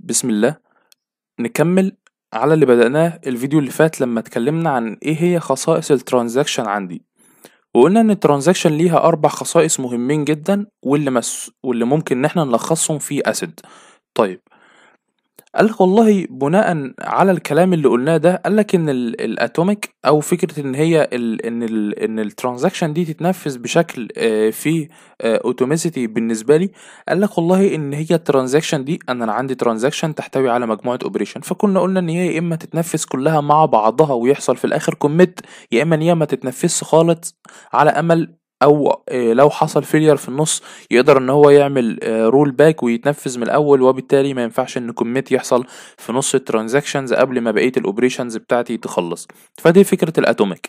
بسم الله نكمل على اللي بدأناه الفيديو اللي فات لما اتكلمنا عن ايه هي خصائص الترانزاكشن عندي وقلنا ان الترانزاكشن ليها اربع خصائص مهمين جدا واللي مس... واللي ممكن ان احنا نلخصهم في اسد طيب قال لك والله بناء على الكلام اللي قلناه ده قال لك ان الاتوميك او فكره ان هي الـ ان الـ ان الترانزاكشن دي تتنفذ بشكل آه، فيه آه، اوتوميسيتي بالنسبه لي قال لك والله ان هي الترانزاكشن دي انا أنا عندي ترانزاكشن تحتوي على مجموعه اوبريشن فكنا قلنا ان هي يا اما تتنفذ كلها مع بعضها ويحصل في الاخر كوميت يا اما ان هي ما تتنفذش خالص على امل او آه، لو حصل فيلير في النص يقدر ان هو يعمل رول آه، باك ويتنفذ من الاول وبالتالي ما ينفعش ان كوميت يحصل في نص الترانزاكشنز قبل ما بقيه الاوبريشنز بتاعتي تخلص فدي فكره الاتوميك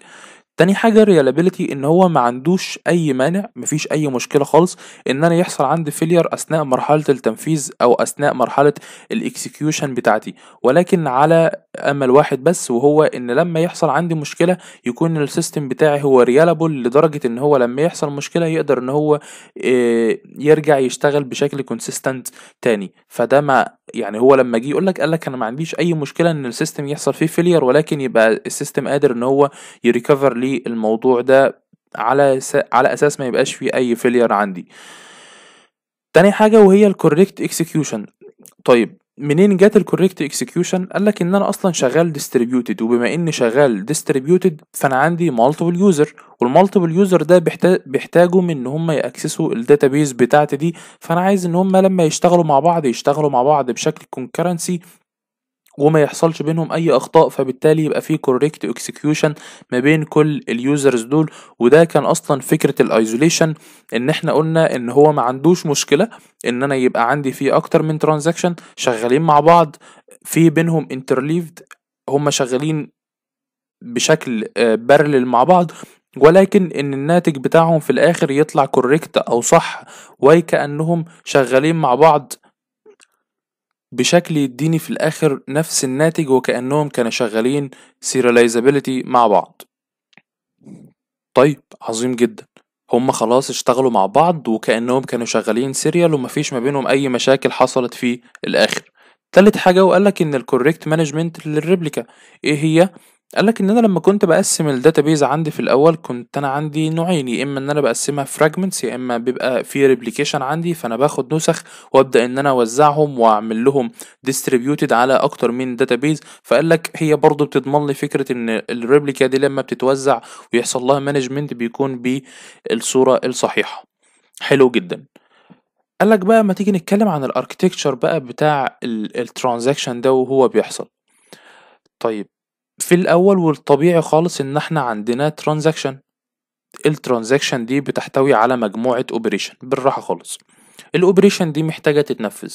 تاني حاجة الريلابيلتي ان هو ما عندوش اي مانع مفيش اي مشكلة خالص ان انا يحصل عندي فيلير اثناء مرحلة التنفيذ او اثناء مرحلة الاكسكيوشن بتاعتي ولكن على امل واحد بس وهو ان لما يحصل عندي مشكلة يكون السيستم بتاعي هو ريلابل لدرجة ان هو لما لما يحصل مشكله يقدر ان هو آه، يرجع يشتغل بشكل كونسيستنت تاني فده ما يعني هو لما جه يقول لك قال لك انا ما عنديش اي مشكله ان السيستم يحصل فيه فيلير ولكن يبقى السيستم قادر ان هو يريكفر لي الموضوع ده على على اساس ما يبقاش فيه اي فيلير عندي تاني حاجه وهي الكوريكت اكسكيوشن طيب منين جت الكوريكت اكسكيوشن قال لك ان انا اصلا شغال ديستريبيوتد وبما اني شغال ديستريبيوتد فانا عندي مالتيبل يوزر والمالتيبل يوزر ده بيحتاجوا من ان هم ياكسسوا الداتابيز بتاعتي دي فانا عايز ان هم لما يشتغلوا مع بعض يشتغلوا مع بعض بشكل كونكرنسي وما يحصلش بينهم اي اخطاء فبالتالي يبقى في كوريكت اكسكيوشن ما بين كل اليوزرز دول وده كان اصلا فكره الايزوليشن ان احنا قلنا ان هو ما عندوش مشكله ان انا يبقى عندي فيه اكتر من ترانزاكشن شغالين مع بعض في بينهم انترليفد هم شغالين بشكل بارلل آه، مع بعض ولكن ان الناتج بتاعهم في الاخر يطلع كوريكت او صح وكانهم شغالين مع بعض بشكل يديني في الآخر نفس الناتج وكأنهم كانوا شغالين سيرياليزابيليتي مع بعض طيب عظيم جدا هم خلاص اشتغلوا مع بعض وكأنهم كانوا شغالين سيريال ومفيش ما بينهم أي مشاكل حصلت في الآخر تالت حاجة وقالك إن الكوريكت مانجمنت للريبليكا إيه هي قال لك ان انا لما كنت بقسم الداتابيز عندي في الاول كنت انا عندي نوعين يا اما ان انا بقسمها فراجمنتس يا اما بيبقى في ريبليكيشن عندي فانا باخد نسخ وابدا ان انا اوزعهم واعمل لهم ديستريبيوتد على اكتر من داتابيز فقال لك هي برضو بتضمن لي فكره ان الريبليكا دي لما بتتوزع ويحصل لها مانجمنت بيكون بالصوره الصحيحه حلو جدا قال لك بقى ما تيجي نتكلم عن الاركتكتشر بقى بتاع الترانزاكشن ده وهو بيحصل طيب في الاول والطبيعي خالص ان احنا عندنا ترانزاكشن الترانزاكشن دي بتحتوي على مجموعة اوبريشن بالراحة خالص الاوبريشن دي محتاجة تتنفذ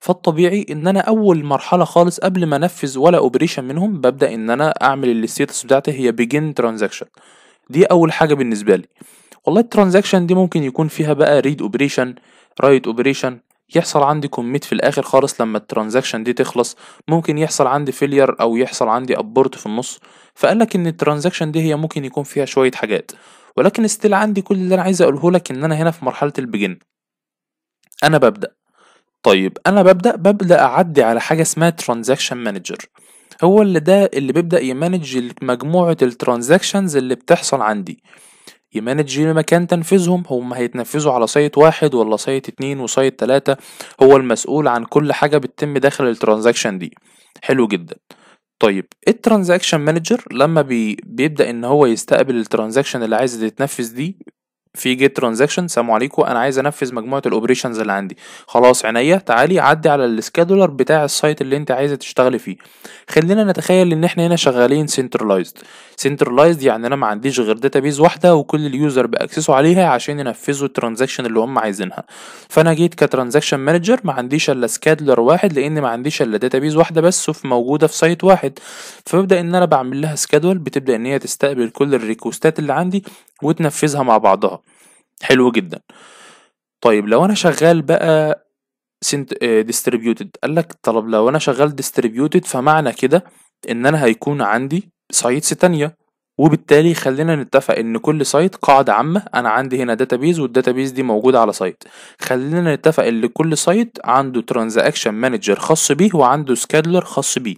فالطبيعي ان انا اول مرحلة خالص قبل ما انفذ ولا اوبريشن منهم ببدأ ان انا اعمل الستيتس بتاعتي هي begin transaction دي اول حاجة بالنسبة لي والله الترانزاكشن دي ممكن يكون فيها بقى ريد اوبريشن رايت اوبريشن يحصل عندي كوميت في الاخر خالص لما الترانزاكشن دي تخلص ممكن يحصل عندي فيلير او يحصل عندي ابورت في النص فقال لك ان الترانزاكشن دي هي ممكن يكون فيها شويه حاجات ولكن استيل عندي كل اللي انا عايز اقوله لك ان انا هنا في مرحله البيجن انا ببدا طيب انا ببدا ببدا اعدي على حاجه اسمها ترانزاكشن مانجر هو اللي ده اللي بيبدا يمانج مجموعه الترانزاكشنز اللي بتحصل عندي يمانجي مكان تنفيذهم هم هيتنفذوا على سايت واحد ولا سايت اتنين وسايت تلاتة هو المسؤول عن كل حاجة بتتم داخل الترانزاكشن دي حلو جدا طيب إيه الترانزاكشن مانجر لما بي بيبدأ ان هو يستقبل الترانزاكشن اللي عايزة تتنفذ دي في جيت ترانزاكشن سلام عليكم انا عايز انفذ مجموعه الاوبريشنز اللي عندي خلاص عينيا تعالي عدي على السكادولر بتاع السايت اللي انت عايزه تشتغلي فيه خلينا نتخيل ان احنا هنا شغالين سنترلايزد سنترلايزد يعني انا ما عنديش غير داتابيز واحده وكل اليوزر باكسسوا عليها عشان ينفذوا الترانزاكشن اللي هم عايزينها فانا جيت كترانزاكشن مانجر ما عنديش الا سكادولر واحد لان ما عنديش الا داتابيز واحده بس وفي موجوده في سايت واحد فببدا ان انا بعمل لها سكادول بتبدا ان هي تستقبل كل الريكوستات اللي عندي وتنفذها مع بعضها حلو جدا طيب لو انا شغال بقى سنت ديستريبيوتد آه، قال لك طب لو انا شغال ديستريبيوتد فمعنى كده ان انا هيكون عندي سايتس تانية وبالتالي خلينا نتفق ان كل سايت قاعده عامه انا عندي هنا داتابيز والداتابيز دي موجوده على سايت خلينا نتفق ان كل سايت عنده ترانزاكشن مانجر خاص بيه وعنده سكادلر خاص بيه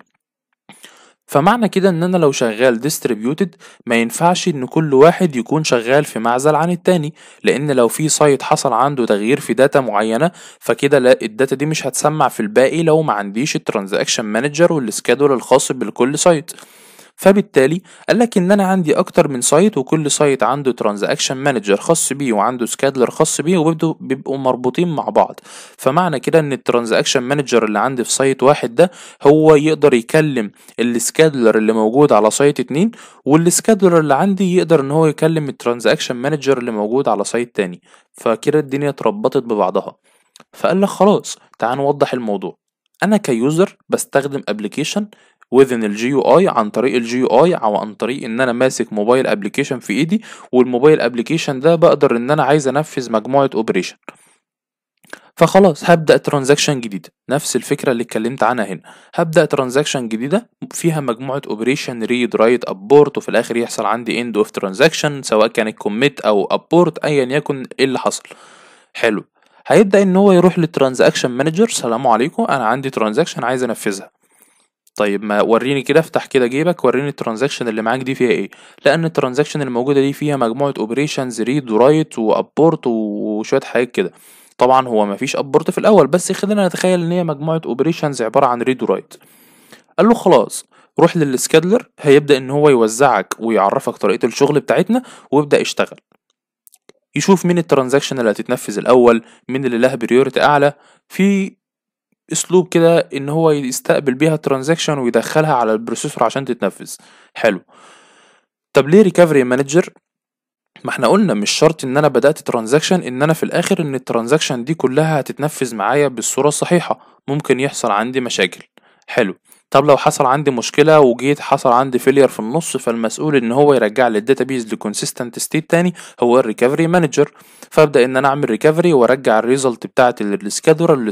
فمعنى كده ان انا لو شغال ديستريبيوتد ما ينفعش ان كل واحد يكون شغال في معزل عن التاني لان لو في سايت حصل عنده تغيير في داتا معينه فكده لا الداتا دي مش هتسمع في الباقي لو ما عنديش الترانزاكشن مانجر والسكادول الخاص بالكل سايت فبالتالي قال لك ان انا عندي اكتر من سايت وكل سايت عنده ترانزاكشن مانجر خاص بيه وعنده سكادلر خاص بيه وبيبقوا بيبقوا مربوطين مع بعض فمعنى كده ان الترانزاكشن مانجر اللي عندي في سايت واحد ده هو يقدر يكلم السكادلر اللي موجود على سايت اتنين والسكادلر اللي عندي يقدر ان هو يكلم الترانزاكشن مانجر اللي موجود على سايت تاني فكده الدنيا اتربطت ببعضها فقال لك خلاص تعال نوضح الموضوع انا كيوزر بستخدم ابلكيشن وذن الجي يو اي عن طريق الجي يو اي او عن طريق ان انا ماسك موبايل ابلكيشن في ايدي والموبايل ابلكيشن ده بقدر ان انا عايز انفذ مجموعه اوبريشن فخلاص هبدا ترانزاكشن جديده نفس الفكره اللي اتكلمت عنها هنا هبدا ترانزاكشن جديده فيها مجموعه اوبريشن ريد رايت ابورت وفي الاخر يحصل عندي اند اوف ترانزاكشن سواء كانت كوميت او ابورت ايا يكن ايه اللي حصل حلو هيبدا ان هو يروح للترانزاكشن مانجر سلام عليكم انا عندي ترانزاكشن عايز انفذها طيب ما وريني كده افتح كده جيبك وريني الترانزاكشن اللي معاك دي فيها ايه لان الترانزاكشن الموجوده دي فيها مجموعه اوبريشنز ريد ورايت وابورت وشويه حاجات كده طبعا هو مفيش ابورت في الاول بس خلينا نتخيل ان هي مجموعه اوبريشنز عباره عن ريد ورايت قال له خلاص روح للسكادلر هيبدا ان هو يوزعك ويعرفك طريقه الشغل بتاعتنا وابدا اشتغل يشوف مين الترانزاكشن اللي هتتنفذ الاول مين اللي لها بريورتي اعلى في اسلوب كده ان هو يستقبل بيها الترانزاكشن ويدخلها على البروسيسور عشان تتنفذ حلو طب ليه ريكفري مانجر ما احنا قلنا مش شرط ان انا بدات ترانزاكشن ان انا في الاخر ان الترانزاكشن دي كلها هتتنفذ معايا بالصوره الصحيحه ممكن يحصل عندي مشاكل حلو طب لو حصل عندي مشكله وجيت حصل عندي فيلير في النص فالمسؤول ان هو يرجع لي الداتابيز لكونسيستنت ستيت تاني هو الريكفري مانجر فابدا ان انا اعمل ريكفري وارجع الريزلت بتاعه للسكادولر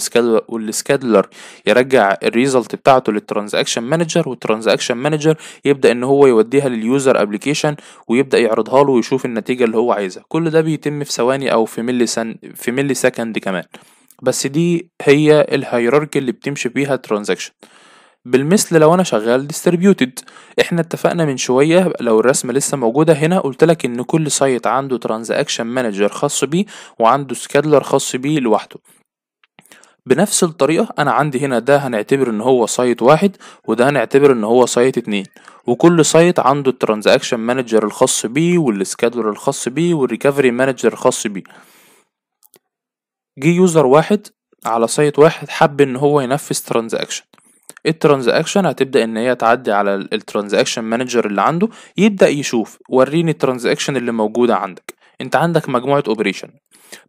والسكادولر يرجع الريزلت بتاعته للترانزاكشن مانجر والترانزاكشن مانجر يبدا ان هو يوديها لليوزر ابلكيشن ويبدا يعرضها له ويشوف النتيجه اللي هو عايزها كل ده بيتم في ثواني او في ملي سن في ملي سكند كمان بس دي هي الهيراركي اللي بتمشي بيها الترانزاكشن بالمثل لو انا شغال ديستريبيوتد احنا اتفقنا من شويه لو الرسمه لسه موجوده هنا قلت لك ان كل سايت عنده ترانزاكشن مانجر خاص بيه وعنده سكادلر خاص بيه لوحده بنفس الطريقة أنا عندي هنا ده هنعتبر إن هو سايت واحد وده هنعتبر إن هو سايت اتنين وكل سايت عنده الترانزاكشن مانجر الخاص بيه والسكادلر الخاص بيه والريكفري مانجر الخاص بيه جه يوزر واحد على سايت واحد حب إن هو ينفذ ترانزاكشن الترانزاكشن هتبدا ان هي تعدي على الترانزاكشن مانجر اللي عنده يبدا يشوف وريني الترانزاكشن اللي موجوده عندك انت عندك مجموعه اوبريشن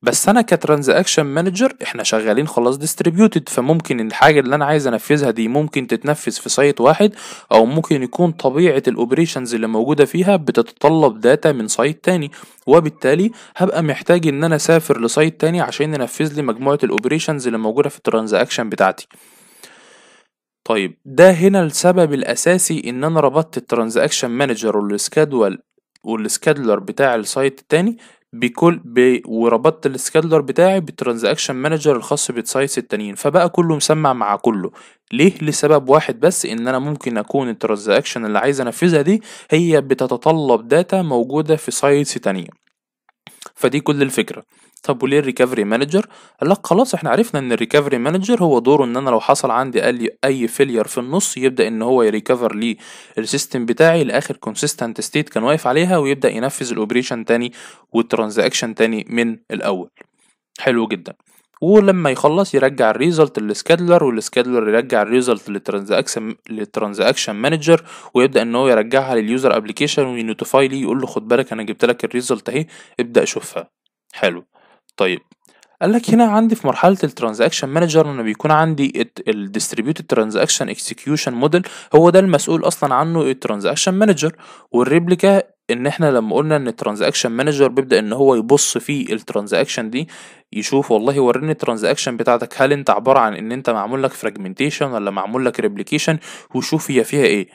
بس انا كترانزاكشن مانجر احنا شغالين خلاص ديستريبيوتد فممكن الحاجه اللي انا عايز انفذها دي ممكن تتنفذ في سايت واحد او ممكن يكون طبيعه الاوبريشنز اللي موجوده فيها بتتطلب داتا من سايت تاني وبالتالي هبقى محتاج ان انا اسافر لسايت تاني عشان ينفذ لي مجموعه الاوبريشنز اللي موجوده في الترانزاكشن بتاعتي طيب ده هنا السبب الاساسي ان انا ربطت الترانزاكشن مانجر والسكادول والسكادلر بتاع السايت التاني بكل ب... وربطت السكادلر بتاعي بالترانزاكشن مانجر الخاص بالسايتس التانيين فبقى كله مسمع مع كله ليه لسبب واحد بس ان انا ممكن اكون الترانزاكشن اللي عايز انفذها دي هي بتتطلب داتا موجوده في سايتس تانيه فدي كل الفكره طب وليه الريكفري مانجر قال لك خلاص احنا عرفنا ان الريكفري مانجر هو دوره ان انا لو حصل عندي قال اي فيلير في النص يبدا ان هو يريكفر لي السيستم بتاعي لاخر كونسيستنت ستيت كان واقف عليها ويبدا ينفذ الاوبريشن تاني والترانزاكشن تاني من الاول حلو جدا ولما يخلص يرجع الريزلت للسكادلر والسكادلر يرجع الريزلت للترانزاكشن للترانزاكشن مانجر ويبدا ان هو يرجعها لليوزر ابلكيشن وينوتيفاي لي يقول له خد بالك انا جبت لك الريزلت اهي ابدا شوفها حلو طيب قال لك هنا عندي في مرحله الترانزاكشن مانجر انا بيكون عندي الديستريبيوتد ترانزاكشن اكسكيوشن موديل هو ده المسؤول اصلا عنه الترانزاكشن مانجر والريبليكا ان احنا لما قلنا ان الترانزاكشن مانجر بيبدا ان هو يبص في الترانزاكشن دي يشوف والله وريني الترانزاكشن بتاعتك هل انت عباره عن ان انت معمول لك فراجمنتيشن ولا معمول لك ريبليكيشن وشوف هي فيها ايه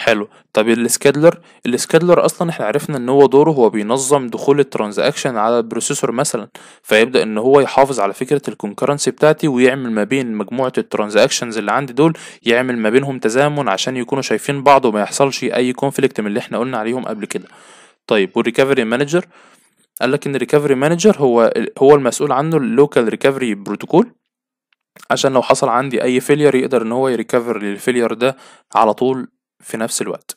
حلو طب السكيدلر السكيدلر اصلا احنا عرفنا ان هو دوره هو بينظم دخول الترانزاكشن على البروسيسور مثلا فيبدا ان هو يحافظ على فكره الكونكرنسي بتاعتي ويعمل ما بين مجموعه الترانزاكشنز اللي عندي دول يعمل ما بينهم تزامن عشان يكونوا شايفين بعض وما يحصلش اي كونفليكت من اللي احنا قلنا عليهم قبل كده طيب والريكفري مانجر قال لك ان الريكفري مانجر هو هو المسؤول عنه اللوكال ريكفري بروتوكول عشان لو حصل عندي اي فيلير يقدر ان هو يريكفر للفيلير ده على طول في نفس الوقت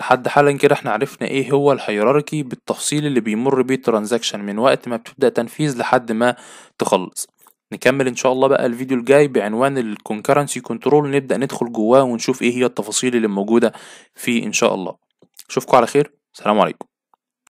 لحد حالا كده احنا عرفنا ايه هو الهيراركي بالتفصيل اللي بيمر بيه الترانزاكشن من وقت ما بتبدأ تنفيذ لحد ما تخلص نكمل ان شاء الله بقى الفيديو الجاي بعنوان الكونكرنسي كنترول نبدأ ندخل جواه ونشوف ايه هي التفاصيل اللي موجودة فيه ان شاء الله اشوفكم على خير سلام عليكم